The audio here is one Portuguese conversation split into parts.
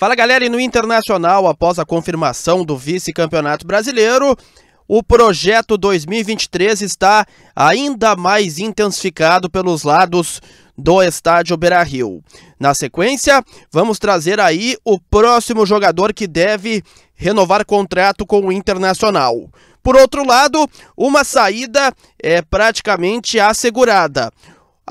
Fala galera, e no Internacional, após a confirmação do vice-campeonato brasileiro, o projeto 2023 está ainda mais intensificado pelos lados do estádio Beira-Rio. Na sequência, vamos trazer aí o próximo jogador que deve renovar contrato com o Internacional. Por outro lado, uma saída é praticamente assegurada.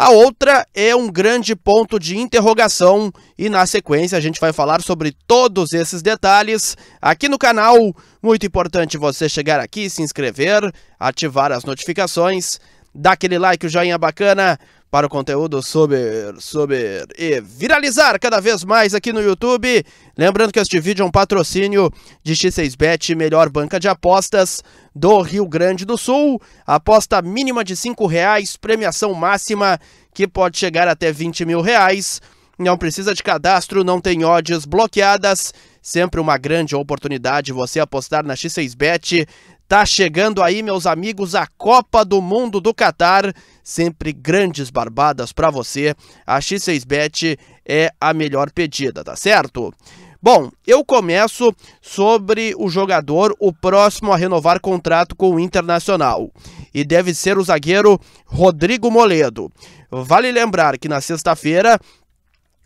A outra é um grande ponto de interrogação e na sequência a gente vai falar sobre todos esses detalhes aqui no canal. Muito importante você chegar aqui, se inscrever, ativar as notificações dá aquele like, o joinha bacana para o conteúdo sobre, sobre e viralizar cada vez mais aqui no YouTube. Lembrando que este vídeo é um patrocínio de X6Bet, melhor banca de apostas do Rio Grande do Sul. Aposta mínima de R$ reais, premiação máxima que pode chegar até 20 mil reais. Não precisa de cadastro, não tem odds bloqueadas Sempre uma grande oportunidade você apostar na X6Bet. Tá chegando aí, meus amigos, a Copa do Mundo do Catar. Sempre grandes barbadas para você. A X6Bet é a melhor pedida, tá certo? Bom, eu começo sobre o jogador, o próximo a renovar contrato com o Internacional. E deve ser o zagueiro Rodrigo Moledo. Vale lembrar que na sexta-feira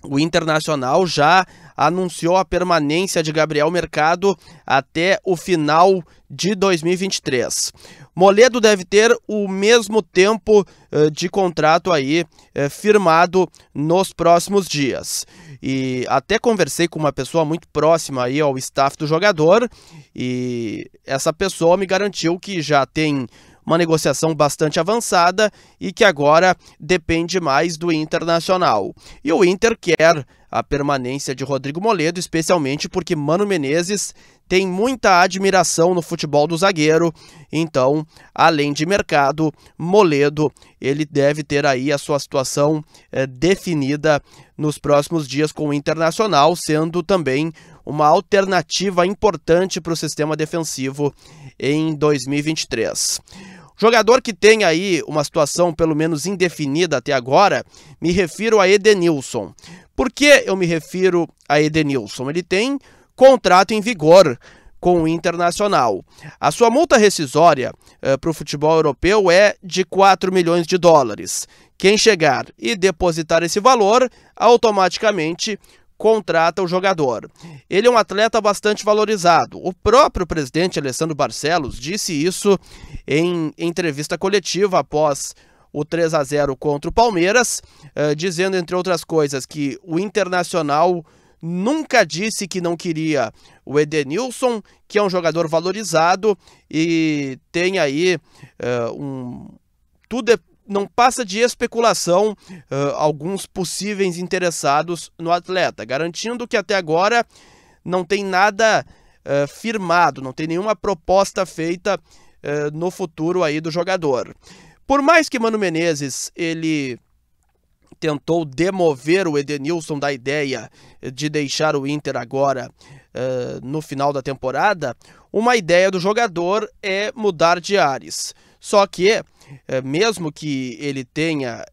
o Internacional já anunciou a permanência de Gabriel Mercado até o final de 2023. Moledo deve ter o mesmo tempo eh, de contrato aí eh, firmado nos próximos dias. E até conversei com uma pessoa muito próxima aí ao staff do jogador e essa pessoa me garantiu que já tem uma negociação bastante avançada e que agora depende mais do Internacional. E o Inter quer a permanência de Rodrigo Moledo, especialmente porque Mano Menezes tem muita admiração no futebol do zagueiro. Então, além de mercado, Moledo ele deve ter aí a sua situação é, definida nos próximos dias com o Internacional, sendo também uma alternativa importante para o sistema defensivo em 2023. Jogador que tem aí uma situação pelo menos indefinida até agora, me refiro a Edenilson. Por que eu me refiro a Edenilson? Ele tem contrato em vigor com o Internacional. A sua multa rescisória uh, eh, para o futebol europeu é de 4 milhões de dólares. Quem chegar e depositar esse valor, automaticamente contrata o jogador. Ele é um atleta bastante valorizado. O próprio presidente Alessandro Barcelos disse isso em entrevista coletiva após o 3 a 0 contra o Palmeiras, eh, dizendo, entre outras coisas, que o Internacional nunca disse que não queria o Edenilson, que é um jogador valorizado e tem aí eh, um. Tudo, é, não passa de especulação uh, alguns possíveis interessados no atleta, garantindo que até agora não tem nada uh, firmado, não tem nenhuma proposta feita uh, no futuro aí do jogador. Por mais que Mano Menezes ele tentou demover o Edenilson da ideia de deixar o Inter agora no final da temporada, uma ideia do jogador é mudar de ares. Só que, eh, mesmo que ele tenha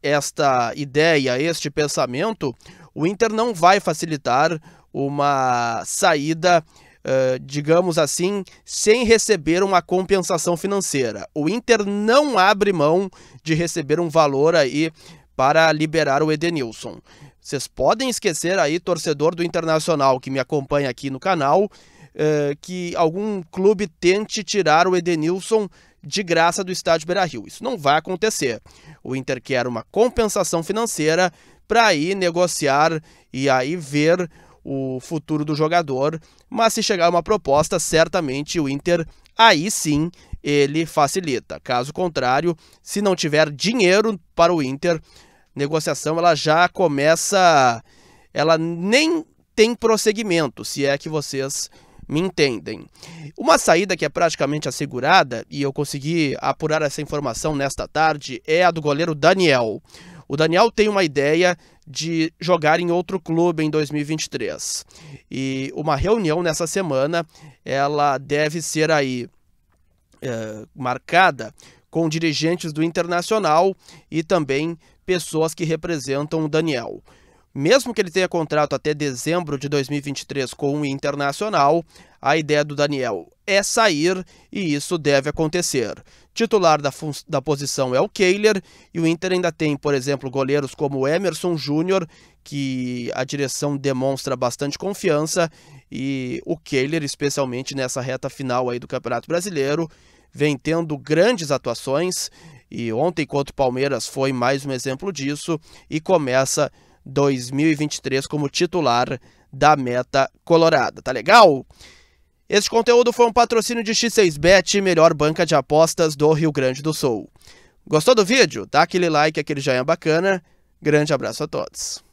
esta ideia, este pensamento, o Inter não vai facilitar uma saída, eh, digamos assim, sem receber uma compensação financeira. O Inter não abre mão de receber um valor aí para liberar o Edenilson. Vocês podem esquecer aí, torcedor do Internacional que me acompanha aqui no canal, eh, que algum clube tente tirar o Edenilson de graça do estádio Beira-Rio. Isso não vai acontecer. O Inter quer uma compensação financeira para aí negociar e aí ver o futuro do jogador, mas se chegar uma proposta, certamente o Inter aí sim ele facilita. Caso contrário, se não tiver dinheiro para o Inter, negociação ela já começa, ela nem tem prosseguimento, se é que vocês me entendem. Uma saída que é praticamente assegurada, e eu consegui apurar essa informação nesta tarde, é a do goleiro Daniel. O Daniel tem uma ideia de jogar em outro clube em 2023. E uma reunião nessa semana, ela deve ser aí é, marcada com dirigentes do Internacional e também pessoas que representam o Daniel. Mesmo que ele tenha contrato até dezembro de 2023 com o Internacional, a ideia do Daniel é sair e isso deve acontecer. Titular da, da posição é o Kehler e o Inter ainda tem, por exemplo, goleiros como Emerson Júnior, que a direção demonstra bastante confiança, e o Kehler, especialmente nessa reta final aí do Campeonato Brasileiro, vem tendo grandes atuações e ontem contra o Palmeiras foi mais um exemplo disso e começa 2023 como titular da Meta Colorada. Tá legal? Este conteúdo foi um patrocínio de X6Bet, melhor banca de apostas do Rio Grande do Sul. Gostou do vídeo? Dá aquele like, aquele joinha bacana. Grande abraço a todos.